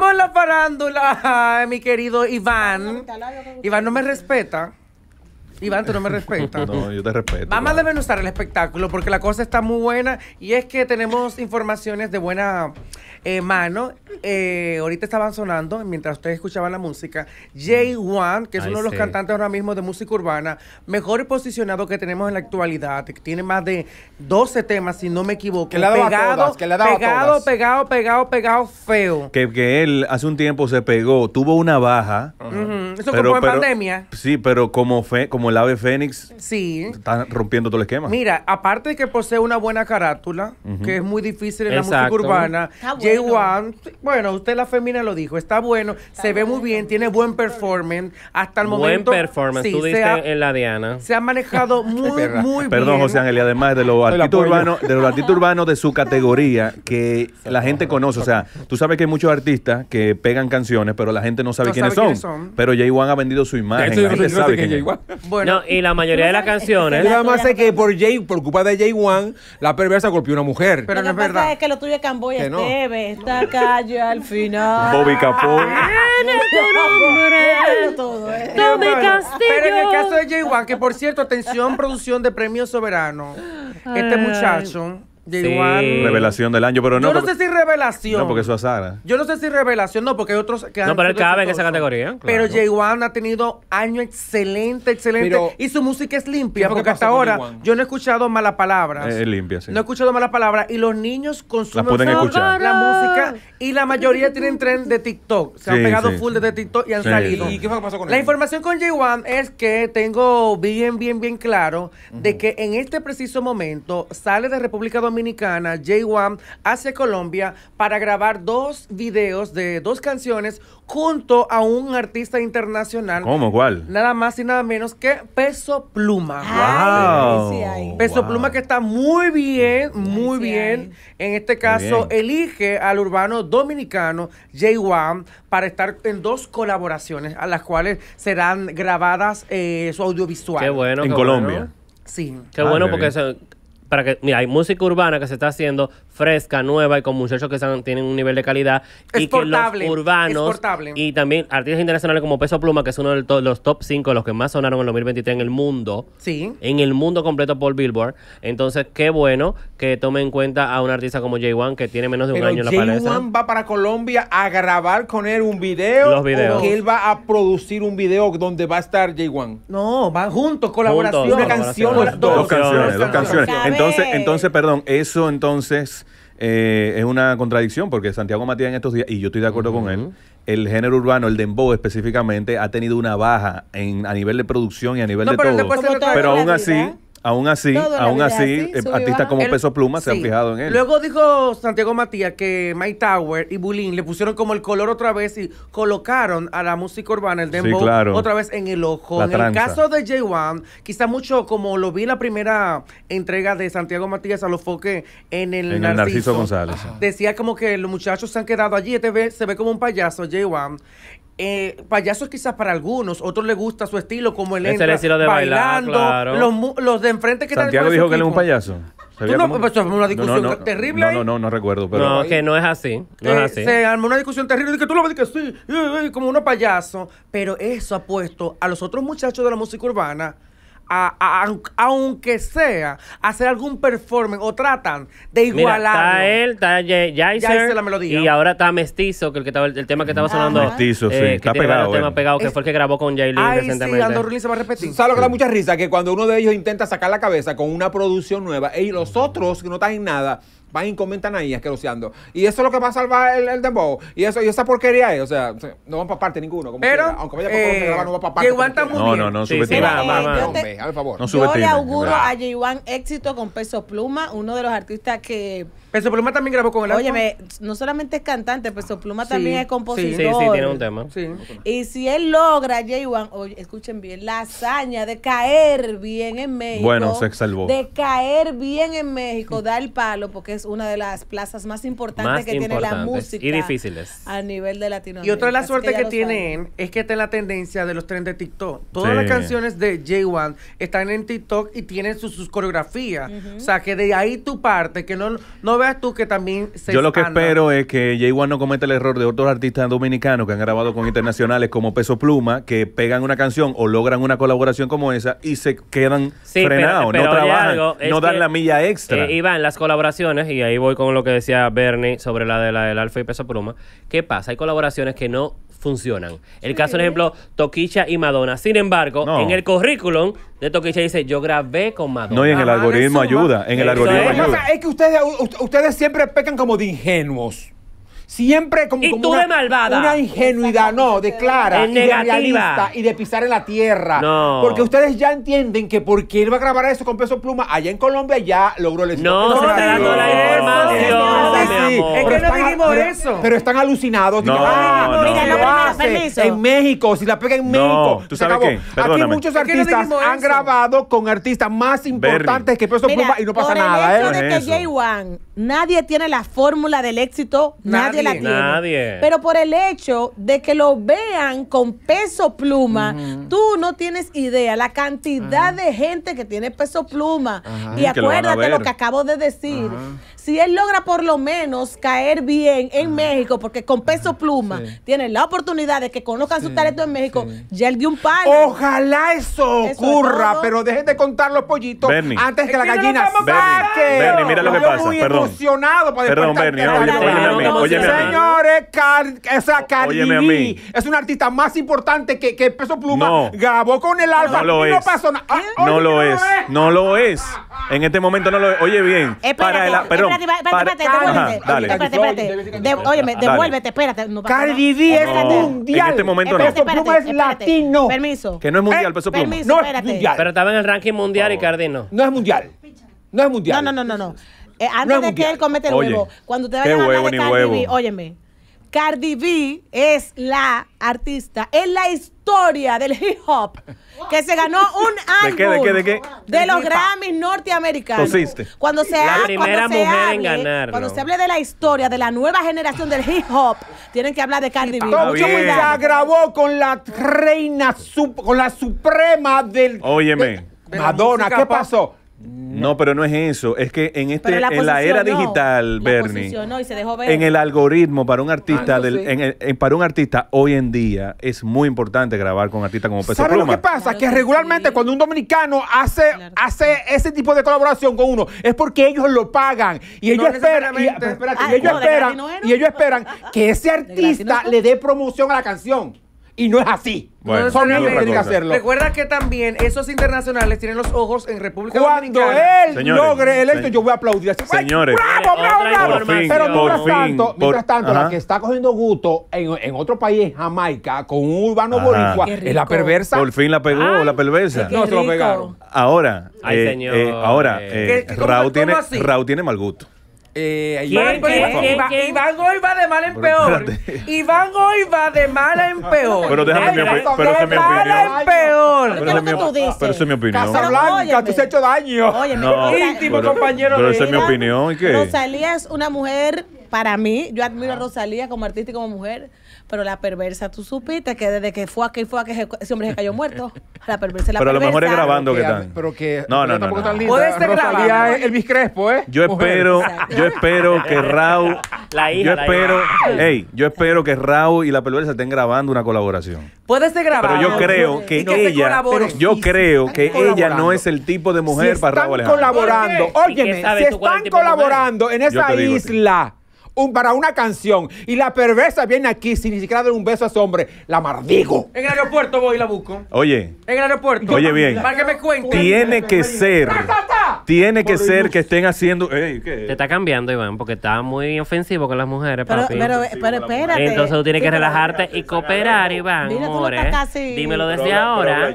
Vamos la farándula, mi querido Iván. Iván no me respeta. Iván, tú no me respetas. no, yo te respeto. Vamos a desmenuzar el espectáculo porque la cosa está muy buena y es que tenemos informaciones de buena eh, mano. Eh, ahorita estaban sonando, mientras ustedes escuchaban la música, Jay one mm. que es uno de los cantantes ahora mismo de música urbana, mejor posicionado que tenemos en la actualidad. Tiene más de 12 temas, si no me equivoco. Que ha dado pegado, pegado, pegado, pegado, pegado, feo. Que, él hace un tiempo se pegó, tuvo una baja. Eso como en pandemia. Sí, pero como, fe, como el ave fénix. Sí. está rompiendo todo el esquema. Mira, aparte de que posee una buena carátula, que es muy difícil en la música urbana, bueno. usted la femina lo dijo, está bueno, se ve muy bien, tiene buen performance. Hasta el momento. Buen performance, tú diste en la Diana. Se ha manejado muy, muy bien. Perdón, José Ángel, y además de los artistas urbanos, de los de su categoría, que la gente conoce. O sea, tú sabes que hay muchos artistas que pegan canciones, pero la gente no sabe, quiénes, son. Pero j wan ha vendido su imagen. Bueno, no, y la mayoría de las canciones. Yo nada más sé que por Jay, por culpa de Jay Wan, la perversa golpeó a una mujer. Pero no es verdad. Es que lo tuyo es Camboya, que no. Esteve, esta calle al final. Bobby Capó. Pero en el caso de Jay Wan, que por cierto, atención, producción de Premio Soberano, este muchacho Revelación del año, pero no. Yo no sé si revelación. No, porque eso es Yo no sé si revelación, no, porque hay otros que han No, pero él cabe en esa categoría. Pero j ha tenido año excelente, excelente. y su música es limpia, porque hasta ahora yo no he escuchado malas palabras. Es limpia, sí. No he escuchado malas palabras. Y los niños consumen la, la música. Y la mayoría tienen tren de TikTok. Se han pegado full de TikTok y han salido. ¿Y qué fue lo que pasó con La información con j es que tengo bien, bien, bien claro de que en este preciso momento sale de República Dominicana dominicana J1 hace Colombia para grabar dos videos de dos canciones junto a un artista internacional. ¿Cómo? ¿Cuál? Nada más y nada menos que Peso Pluma. Wow. Peso Pluma que está muy bien, muy bien. En este caso, elige al urbano dominicano j wam para estar en dos colaboraciones a las cuales serán grabadas eh, su audiovisual. Qué bueno. En Colombia. Sí. Qué bueno ah, porque se, para que, mira, hay música urbana que se está haciendo, fresca, nueva y con muchachos que tienen un nivel de calidad y que los urbanos y también artistas internacionales como Peso Pluma, que es uno de los top 5, los que más sonaron en el 2023 en el mundo, sí. en el mundo completo por Billboard. Entonces, qué bueno que tome en cuenta a un artista como j WAN que tiene menos de un año en la palestra. JAY va para Colombia a grabar con él un video. Los videos. él va a producir un video donde va a estar j WAN. No, va juntos, colaboración. Juntos, una Dos, dos, canciones, dos canciones. Entonces, entonces, perdón, eso entonces eh, es una contradicción porque Santiago Matías en estos días, y yo estoy de acuerdo con él, el género urbano, el dembow específicamente, ha tenido una baja en, a nivel de producción y a nivel de todo. Pero aún así... Aún así, aún así, eh, artistas como Peso Pluma se han fijado en él. Luego dijo Santiago Matías que Mike Tower y Bulín le pusieron como el color otra vez y colocaron a la música urbana, el dembow, otra vez en el ojo. en el caso de j Wan, quizá mucho como lo vi en la primera entrega de Santiago Matías a los foques en el, Narciso, González. Decía como que los muchachos se han quedado allí, este se ve como un payaso j Wan eh, payasos quizás para algunos, otros les gusta su estilo, como el estilo de bailando, los, de enfrente que Santiago dijo que él es un payaso. Tú no, pues, eso fue una discusión terrible. No, ¿eh? no, no, recuerdo. Pero... No, que no es así. No es eh, así. Se armó una discusión terrible de que tú lo ves que sí, eh, como un payaso. Pero eso ha puesto a los otros muchachos de la música urbana a, aunque sea, hacer algún performance o tratan de igualar. Está él, está hice la melodía. Y ahora está Mestizo, que el, que estaba, el, tema que estaba sonando. Mestizo, eh, sí. está pegado. El tema pegado, que fue el que grabó con Z recientemente. Sí, se va a repetir. ¿Sabes que da mucha risa? Que cuando uno de ellos intenta sacar la cabeza con una producción nueva, y los otros que no están en nada Van y comentan ahí asqueroseando. Y eso es lo que va a salvar el, el dembow. Y eso y esa porquería es. O sea, no van para parte ninguno. Pero, aunque vaya para eh, no va para parte. j está No, no, no, sí, sí, favor. yo le auguro a j éxito con Peso Pluma, uno de los artistas que... Peso Pluma también grabó con el Óyeme, no solamente es cantante, Peso Pluma también es compositor. Sí, sí, sí tiene un tema. Y si él logra, J-Wan, oye, escuchen bien, la hazaña de caer bien en México. Bueno, se salvó. De caer bien en México, da el palo, porque es una de las plazas más importantes que tiene la música. Y difíciles. A nivel de Latinoamérica. Y otra de las suertes que, tienen es que está en la tendencia de los trenes de TikTok. Todas las canciones de J1 están en TikTok y tienen sus, coreografías. O sea, que de ahí tu parte, que no, no veas tú que también se Yo lo que espero es que J1 no cometa el error de otros artistas dominicanos que han grabado con internacionales como Peso Pluma, que pegan una canción o logran una colaboración como esa y se quedan frenados, no trabajan, no dan la milla extra. y eh, van las colaboraciones y ahí voy con lo que decía Bernie sobre la de la del alfa y peso pluma. ¿Qué pasa? Hay colaboraciones que no funcionan. El caso, por ejemplo, Toquicha y Madonna. Sin embargo, en el currículum de Toquicha dice, yo grabé con Madonna. No, y en el ah, algoritmo ayuda. En el algoritmo ayuda. Es que ustedes, ustedes siempre pecan como de ingenuos. Siempre como, y como tú una, de malvada. una ingenuidad, no, de clara, y de realista y de pisar en la tierra. No. Porque ustedes ya entienden que porque él va a grabar eso con peso pluma allá en Colombia ya logró el éxito. No, no, no, dando la información. Es que no dijimos eso. Pero están alucinados. Ah, no, no, En México, si la pega en México. ¿Tú sabes qué? Aquí muchos artistas han grabado con artistas más importantes que peso pluma y no pasa nada. Por el hecho ¿eh? de que J1, nadie tiene la fórmula del éxito, nadie nadie, Pero por el hecho de que lo vean con peso pluma, tú no tienes idea la cantidad de gente que tiene peso pluma. Y acuérdate lo, que acabo de decir si él logra por lo menos caer bien en México, porque con peso pluma tiene la oportunidad de que conozcan su talento en México, ya el de un palo. Ojalá eso, ocurra, pero dejen de contar los pollitos antes que, la gallina saque. mira lo que pasa. perdón. para Perdón, oye, Señores, esa es un artista más importante que, que Peso Pluma. No. con el Alfa. No lo es. Ah, no, lo es. No lo es. En este momento no lo es. Oye bien. para el, perdón, espérate, espérate, espérate, espérate. Óyeme, devuélvete, espérate. Cardi B es mundial. En este momento no. Peso este Pluma es latino. Permiso. Que no es mundial, Peso pues, Pluma. No espérate. Pero estaba en el ranking mundial y Cardino. no. es mundial. No es mundial. No, no, no, no. no. Eh, antes de que él comete el huevo, cuando te vayan a hablar de Cardi B, óyeme, Cardi B es la artista en la historia del hip hop que se ganó un año ¿De, los Grammys norteamericanos. Cuando se la primera mujer hable, en ganar. Cuando se hable de la historia de la nueva generación del hip hop, tienen que hablar de Cardi B. Mucho se agravó con la reina, con la suprema del. Óyeme. Madonna, ¿qué pasó? No, pero no es eso. Es que en este, la en la era digital, Bernie, en el algoritmo para un artista, ah, del, en, en, para un artista hoy en día es muy importante grabar con artistas como Peso ¿Sabes lo que pasa? que, regularmente cuando un dominicano hace, hace ese tipo de colaboración con uno es porque ellos lo pagan y ellos ah, y ellos esperan que ese artista le dé promoción a la canción y no es así. Bueno, son ellos que tienen que hacerlo. Recuerda que también esos internacionales tienen los ojos en República Cuando Dominicana. él señores, logre electo, yo voy a aplaudir. Así, señores, bravo, bravo, Pero mientras tanto, mientras tanto, la que está cogiendo gusto en, en otro país, Jamaica, con un urbano boricua, es la perversa. Por fin la pegó, la perversa. No, se lo pegaron. Ahora, eh, eh, ahora, eh, tiene, Raúl tiene mal gusto. Eh, pues, Iván, ¿Quién? Iván hoy va de mal en peor. Iván hoy va de mal en peor. Pero déjame mi opinión. Pero esa es mi opinión. peor. Pero esa es mi opinión. Blanca, tú se has hecho daño. Oye, no, íntimo compañero. Pero esa es mi opinión. ¿Y qué? Rosalía es una mujer, para mí, yo admiro a ah. Rosalía como artista y como mujer pero la perversa, tú supiste que desde que fue que fue a que ese hombre se cayó muerto. La perversa, la Pero a lo mejor es grabando que están. No, no, no. Puede ser grabando. Elvis Crespo, ¿eh? Yo espero, yo espero que Raúl. La hija. Yo espero, ey, yo espero que Raúl y la perversa estén grabando una colaboración. Puede ser grabando. Pero yo creo que, ella, yo creo que ella no es el tipo de mujer para Raúl Alejandro. Están colaborando. Óyeme, si están colaborando en esa isla para una canción y la perversa viene aquí sin ni siquiera dar un beso a ese hombre, la mardigo. En el aeropuerto voy y la busco. Oye. En el aeropuerto. Oye, bien. Para que me cuente. Tiene que ser. Tiene que ser que estén haciendo. Te está cambiando, Iván, porque está muy ofensivo con las mujeres, pero, Pero, eh, pero espérate. Entonces tú tienes que relajarte y cooperar, Iván. Mira, tú no estás eh. casi... Dímelo desde ahora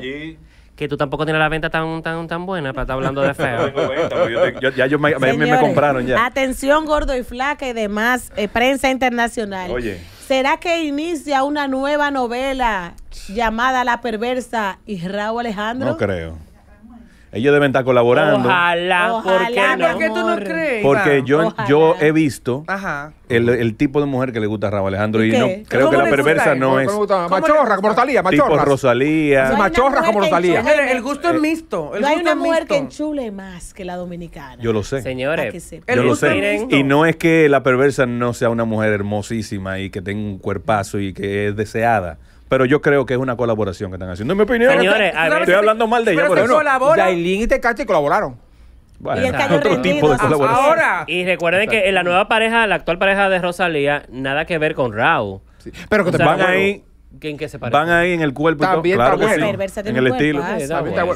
que tú tampoco tienes la venta tan tan tan buena para estar hablando de feo. Pues ya yo me, compraron ya. Atención, gordo y flaca y demás, eh, prensa internacional. Oye. ¿Será que inicia una nueva novela llamada La Perversa y Raúl Alejandro? No creo. Ellos deben estar colaborando. Ojalá, ¿por qué no? tú no crees? Porque yo, yo he visto El, tipo de mujer que le gusta a Raúl Alejandro y, no creo que la perversa no es. Machorra, como Rosalía, machorra. Tipo Rosalía. machorra como Rosalía. el gusto es eh, mixto. no hay una mujer que enchule más que la dominicana. Yo lo sé. Señores, yo lo sé. Y no es que la perversa no sea una mujer hermosísima y que tenga un cuerpazo y que es deseada pero yo creo que es una colaboración que están haciendo. En mi opinión, Señores, no, estoy hablando mal de ella. Pero se y Tecate colaboraron. y el rendido. de Y recuerden que en la nueva pareja, la actual pareja de Rosalía, nada que ver con Raúl. Pero que te van ahí. ¿En qué se parece? Van ahí en el cuerpo y Claro que sí. En el estilo.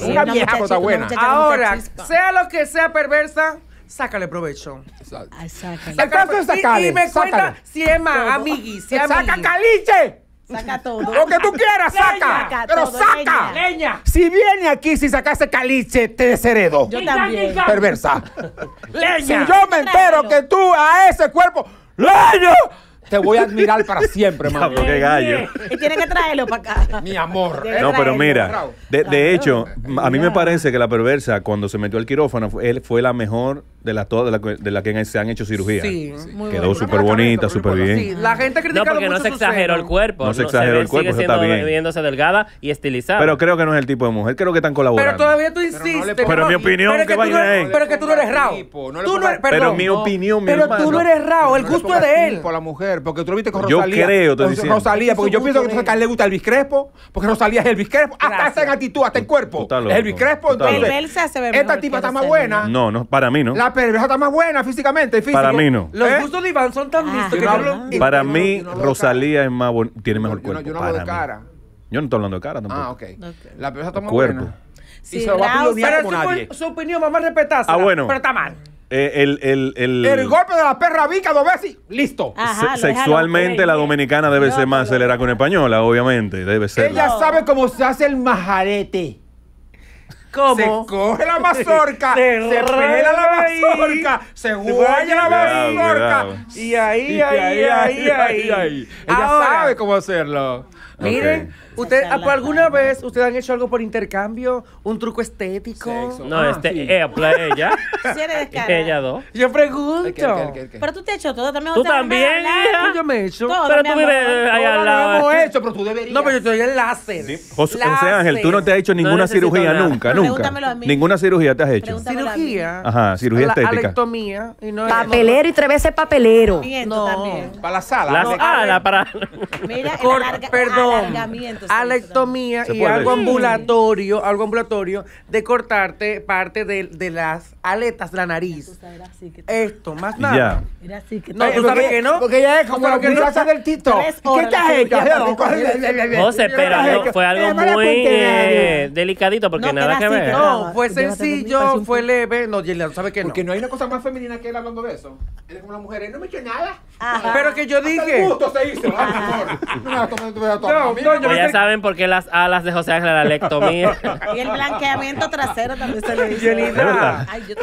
Una vieja cosa buena. Ahora, sea lo que sea perversa, sácale provecho. Exacto. Sácale. El sácale. Y, me cuenta si es más amigui, Saca caliche. Saca todo. Lo que tú quieras, saca. pero saca. Leña. Si viene aquí si saca ese caliche, te desheredo. Yo también. Perversa. leña. Si yo me entero que tú a ese cuerpo. ¡Leña! Te voy a admirar para siempre, mami. qué gallo. Y tiene que traerlo para acá. Mi amor. No, pero mira, de, de hecho, a mí me parece que la perversa, cuando se metió al quirófano, él fue la mejor de las todas de la, que se han hecho cirugía. Sí, Quedó súper bonita, súper bien. la gente critica No, porque no se exageró el cuerpo. No, se exageró el cuerpo, sigue eso está bien. viéndose delgada y estilizada. Pero creo que no es el tipo de mujer, creo que están colaborando. Pero todavía tú insistes. Pero, mi opinión, pero que, vaya ahí. Pero que tú no eres rao. pero mi opinión, mi Pero tú no eres rao, el gusto es de él. Por la mujer, porque tú lo viste con Rosalía. Yo creo, te diciendo. Rosalía, porque yo pienso que a él le gusta el Crespo, porque Rosalía es el Crespo. Hasta esa en actitud, hasta en cuerpo. el Crespo, entonces. Esta tipa está más buena. No, no, para mí no. La vieja está más buena físicamente. Físico. Para mí no. Los eh, gustos de Iván son tan ah. listos Para mí, Rosalía es más tiene mejor cuerpo. Yo no, hablo de cara. Yo no estoy hablando de cara tampoco. Ah, ok. La perra está más buena. Sí, y se va a pilotear como nadie. Su opinión, mamá, respetarse. Ah, bueno. Pero está mal. Eh, el, el, el, el, golpe de la perra vica dos veces listo. sexualmente la dominicana debe ser más acelerada que una española, obviamente. Debe ser. Ella sabe cómo se hace el majarete. ¿Cómo? Se coge la mazorca, se, se la mazorca, se guaya la mazorca. Y ahí, ahí, ahí, ahí, ahí. Ella sabe cómo hacerlo. Miren, usted, alguna vez ustedes han hecho algo por intercambio? ¿Un truco estético? No, ah, este, sí. ella, ella. dos. Yo pregunto. pero tú te has hecho todo, también. Tú también, hija. Yo me he hecho. Todo, pero tú vives No, pero tú deberías. No, pero yo estoy en láser. O José, Ángel, tú no te has hecho ninguna cirugía nunca, nunca, nunca. A mí. Ninguna cirugía te has hecho. Cirugía. Ajá, cirugía estética. Alectomía. Y no papelero y tres veces papelero. No, para la sala. La sala para. Mira, el perdón. Alectomía y algo ambulatorio, algo ambulatorio de cortarte parte de, de las aletas de la nariz. Esto, más nada. Ya. No, tú sabes que no. Porque ya es como lo que no del Tito. ¿Qué te has hecho? José, pero fue algo muy eh, delicadito porque nada que no, fue sencillo, fue leve. No, ¿sabe qué no? Porque no hay una cosa más femenina que él hablando de eso. es como mujer, él no me echó nada. Pero que yo dije. Justo se hizo. No, no, pues ya saben por qué las alas de José Ángel la lectomía. Y el blanqueamiento trasero también se le hizo. Yelida. Ay, yo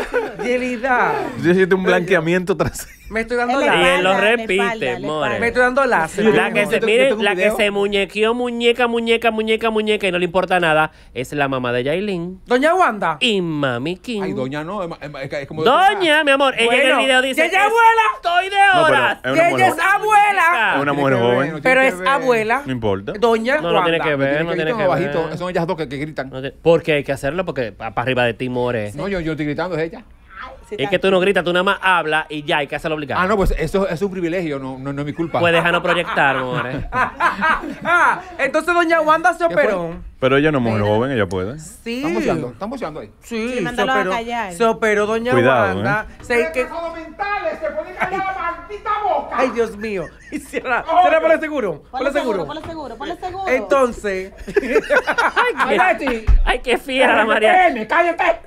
te Yo un blanqueamiento trasero. Me estoy dando lazo. Y él lo repite, more. Me estoy dando lazo. La que se, la que se muñequeó, muñeca, muñeca, muñeca, muñeca, y no le importa nada, es la mamá de Yailin. Doña Wanda. Y Mami King. Ay, doña no. Es, como doña, mi amor. Ella en el video dice. ¡Que ella es abuela! ¡Estoy de horas! ¡Que ella es abuela! una mujer joven. Pero es abuela. No importa. Doña No, no tiene que ver, no tiene que ver. Son ellas dos que gritan. Porque hay que hacerlo, porque para arriba de ti, more. No, yo estoy gritando, es ella es que tú no gritas, tú nada más hablas y ya, hay que hacerlo obligado. Ah, no, pues eso es un privilegio, no, es mi culpa. Pues déjanos proyectar, amores. ah, entonces doña Wanda se operó. Pero ella no es mujer joven, ella puede. Sí. estamos boceando, están ahí. Sí, sí se, operó, se operó doña Wanda. Eh. Se que... se puede callar la maldita boca. Ay, Dios mío. Y cierra, oh, por el seguro. Por el seguro. Por el seguro, por el seguro. Entonces. ay, qué, ay, qué fiera la María. Cállate.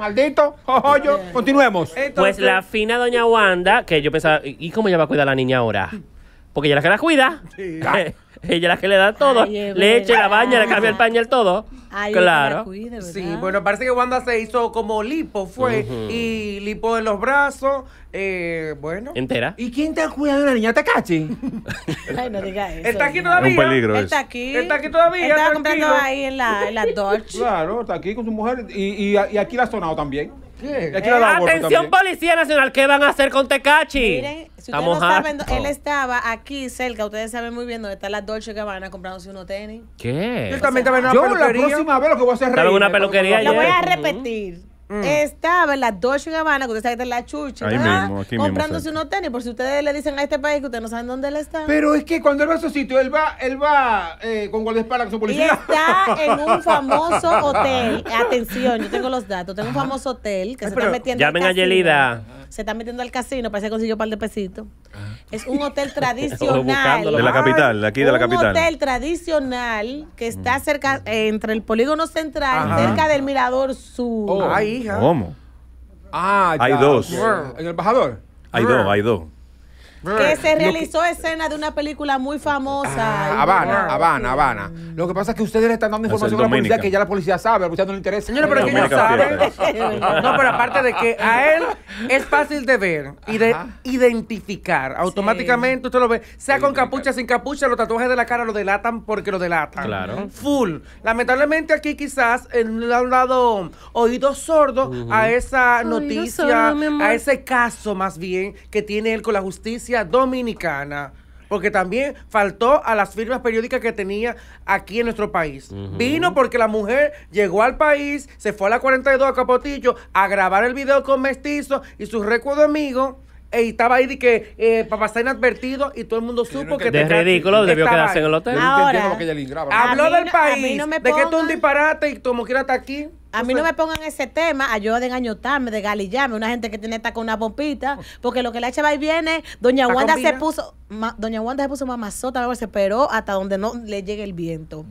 Maldito, yo. Continuemos. pues la fina doña Wanda, que yo pensaba, ¿y cómo ella va a cuidar a la niña ahora? Porque ella es la que la cuida. ella es la que le da todo. le echa, la baña, le cambia el pañal, todo. claro. sí, bueno, parece que Wanda se hizo como lipo, fue. Y lipo en los brazos. Eh, bueno. Entera. ¿Y quién te ha cuidado de la niña Takachi? Ay, no digas eso. Está aquí todavía. Un peligro Está aquí. Está aquí todavía. Está comprando ahí en la, en la Dodge. Claro, está aquí con su mujer. Y, y, y aquí la ha sonado también. Eh, atención Policía Nacional, ¿qué van a hacer con Tecachi? Miren, si ustedes no él estaba aquí cerca, ustedes saben muy bien dónde está la Dolce a comprándose unos tenis. ¿Qué? Yo también o una yo la próxima vez lo que voy a hacer es Lo voy a repetir. Mm. Estaba en la Dolce Gabbana, que usted sabe que está en la chucha, Ahí mismo, comprándose un unos tenis, por si ustedes le dicen a este país que ustedes no saben dónde él está. Pero es que cuando él va a su sitio él va, él va eh, con guardaespaldas, con su Y está en un famoso hotel. Atención, yo tengo los datos. Tengo un famoso hotel que se está metiendo Llamen a Yelida. Se está metiendo al casino, parece que consiguió un par de pesitos. Ah. Es un hotel tradicional. de la capital, aquí de la capital. Un hotel tradicional que está mm. cerca, entre el polígono central, cerca del Mirador Sur. Oh. ¿Cómo? Ah, hay dos. En el embajador. Hay dos, hay dos que se realizó escena de una película muy famosa. Ah, Habana, Habana, Habana. Lo que pasa es que ustedes le están dando información a la policía que ya la policía sabe, a la policía no le interesa. Señora, pero que ellos saben. no, pero aparte de que a él es fácil de ver y de identificar. Automáticamente usted lo ve, sea con capucha, sin capucha, los tatuajes de la cara lo delatan porque lo delatan. Claro. Full. Lamentablemente aquí quizás le han dado oído sordo a esa noticia, a ese caso más bien que tiene él con la justicia dominicana. Porque también faltó a las firmas periódicas que tenía aquí en nuestro país. Vino porque la mujer llegó al país, se fue a la 42 a Capotillo a grabar el video con Mestizo y su recuerdo amigo y estaba ahí de que eh, para inadvertido y todo el mundo supo que, que de ridículo debió quedarse en el hotel. habló del país, de que tú un disparate y como quiera estar aquí. A mí no me pongan ese tema, ayuda a ñotarme, de galillarme, una gente que tiene esta con una bombita, porque lo que la Va y viene, doña Wanda se puso, doña Wanda se puso mamazota, se esperó hasta donde no le llegue el viento.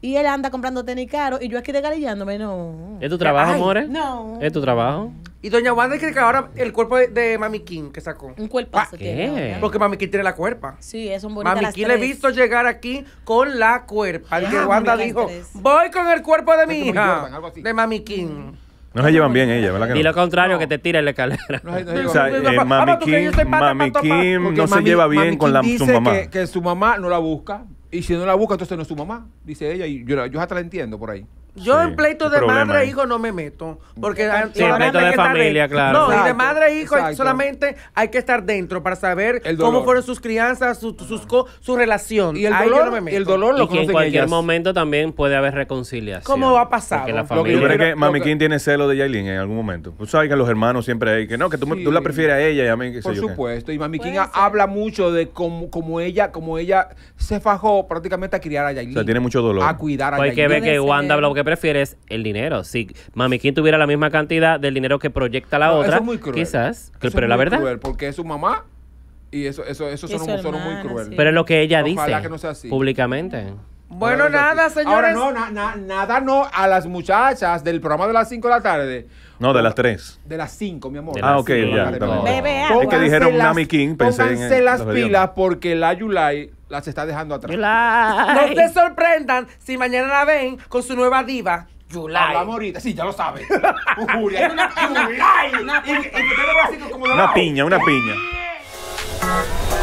Y él anda comprando tenis caros y yo aquí de galillándome, no. ¿Es tu trabajo, amores? No. ¿Es tu trabajo? Y Doña Wanda cree que ahora el cuerpo de, Mami King que sacó. Un cuerpo ah, tiene. ¿Qué? Porque Mami King tiene la cuerpa. Sí, es un bonito. Mami King le he visto llegar aquí con la cuerpa. El ah, Wanda dijo, voy con el cuerpo de mi hija. de Mami King. No se llevan bien ella, ¿verdad? y lo contrario, que te tira la escalera. No, o sea, eh, mami Kim, mami no se lleva bien con la, su mamá. Que, que su mamá no la busca. Y si no la busca, entonces no es su mamá, dice ella. Y yo, yo hasta la entiendo por ahí. Yo en pleito de madre e hijo no me meto. Porque en de familia, claro. No, y de madre e hijo solamente hay que estar dentro para saber cómo fueron sus crianzas, su, su, relación. Y el dolor, Y el dolor lo que en cualquier momento también puede haber reconciliación. ¿Cómo va a pasar? Yo creo que Mami King tiene celo de Yailin en algún momento? Tú pues, sabes que los hermanos siempre hay que no, que tú, la prefieres a ella y a mí. Por supuesto. Y Mami King habla mucho de cómo, ella, como ella se fajó prácticamente a criar a Yailin. O sea, tiene mucho dolor. A cuidar a pues Yailin. que ver que Wanda habla que prefieres el dinero. Si Mami King tuviera la misma cantidad del dinero que proyecta la otra, quizás, pero la verdad. porque es su mamá y eso, eso, eso son, muy cruel. Pero es lo que ella dice públicamente. Bueno, nada, señores. nada no a las muchachas del programa de las 5 de la tarde. No, de las 3. De las 5, mi amor. Ah, ok, ya. que dijeron Mami King, pensé las pilas porque la July se está dejando atrás. No se sorprendan si mañana la ven con su nueva diva. July. Hablamos ahorita, sí, ya lo saben. una piña, una piña.